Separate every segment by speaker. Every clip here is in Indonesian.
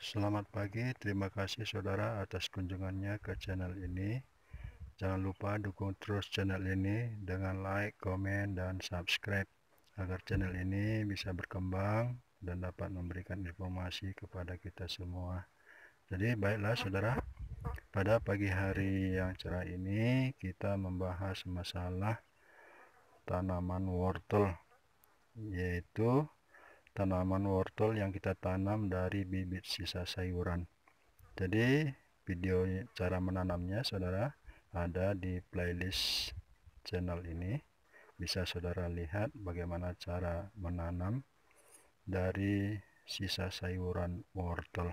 Speaker 1: Selamat pagi, terima kasih saudara atas kunjungannya ke channel ini. Jangan lupa dukung terus channel ini dengan like, komen, dan subscribe agar channel ini bisa berkembang dan dapat memberikan informasi kepada kita semua. Jadi baiklah saudara, pada pagi hari yang cerah ini kita membahas masalah tanaman wortel yaitu tanaman wortel yang kita tanam dari bibit sisa sayuran jadi video cara menanamnya saudara ada di playlist channel ini bisa saudara lihat bagaimana cara menanam dari sisa sayuran wortel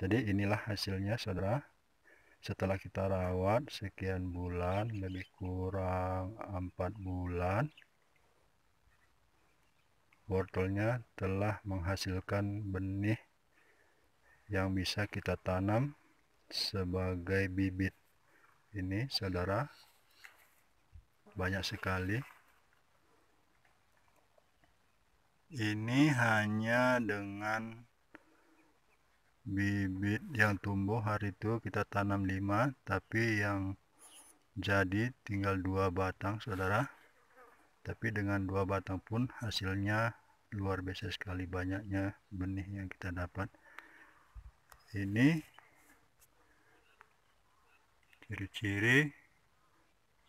Speaker 1: jadi inilah hasilnya saudara setelah kita rawat sekian bulan lebih kurang empat bulan wortelnya telah menghasilkan benih yang bisa kita tanam sebagai bibit ini saudara banyak sekali ini hanya dengan bibit yang tumbuh hari itu kita tanam 5 tapi yang jadi tinggal dua batang saudara tapi dengan dua batang pun hasilnya luar biasa sekali banyaknya benih yang kita dapat ini ciri-ciri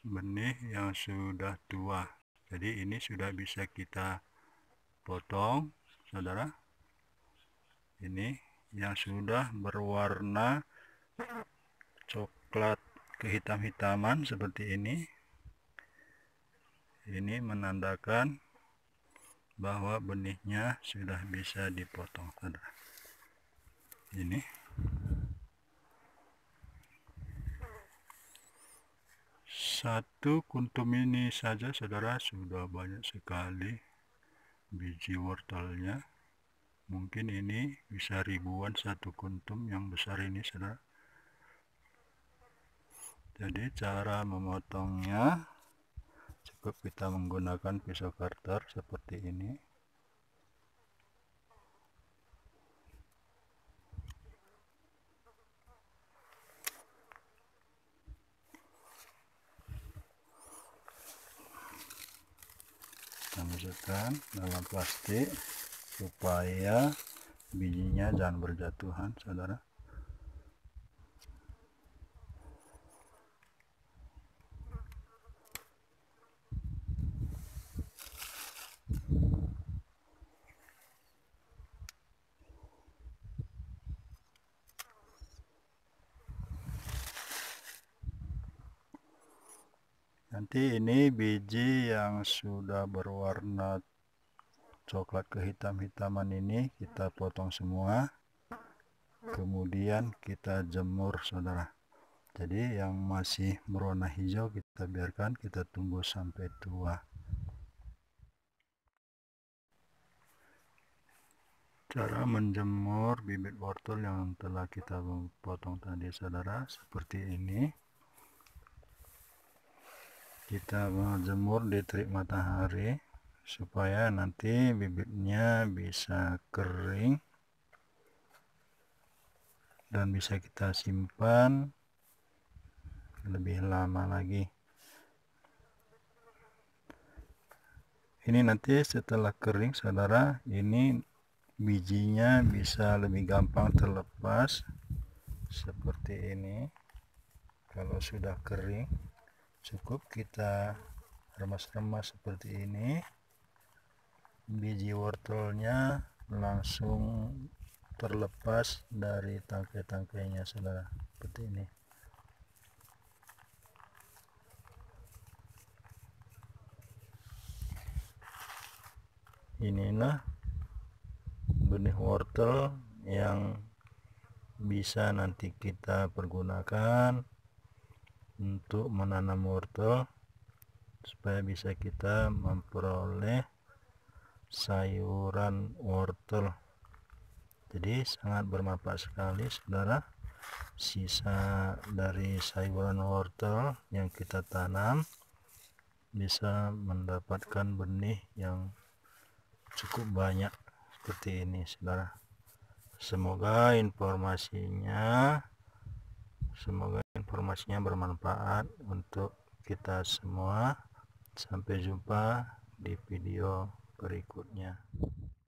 Speaker 1: benih yang sudah tua jadi ini sudah bisa kita potong saudara ini yang sudah berwarna coklat kehitam-hitaman seperti ini ini menandakan bahwa benihnya sudah bisa dipotong saudara ini satu kuntum ini saja saudara sudah banyak sekali biji wortelnya mungkin ini bisa ribuan satu kuntum yang besar ini saudara jadi cara memotongnya cukup kita menggunakan pisau cutter seperti ini kita masukkan dalam plastik supaya bijinya jangan berjatuhan saudara nanti ini biji yang sudah berwarna coklat kehitam-hitaman ini kita potong semua kemudian kita jemur saudara jadi yang masih berwarna hijau kita biarkan kita tunggu sampai tua cara menjemur bibit wortel yang telah kita potong tadi saudara seperti ini kita jemur di terik matahari supaya nanti bibitnya bisa kering dan bisa kita simpan lebih lama lagi ini nanti setelah kering saudara ini bijinya bisa lebih gampang terlepas seperti ini kalau sudah kering cukup kita remas-remas seperti ini biji wortelnya langsung terlepas dari tangkai-tangkainya saudara seperti ini inilah benih wortel yang bisa nanti kita pergunakan untuk menanam wortel supaya bisa kita memperoleh sayuran wortel jadi sangat bermanfaat sekali saudara sisa dari sayuran wortel yang kita tanam bisa mendapatkan benih yang cukup banyak seperti ini saudara semoga informasinya Semoga informasinya bermanfaat untuk kita semua. Sampai jumpa di video berikutnya.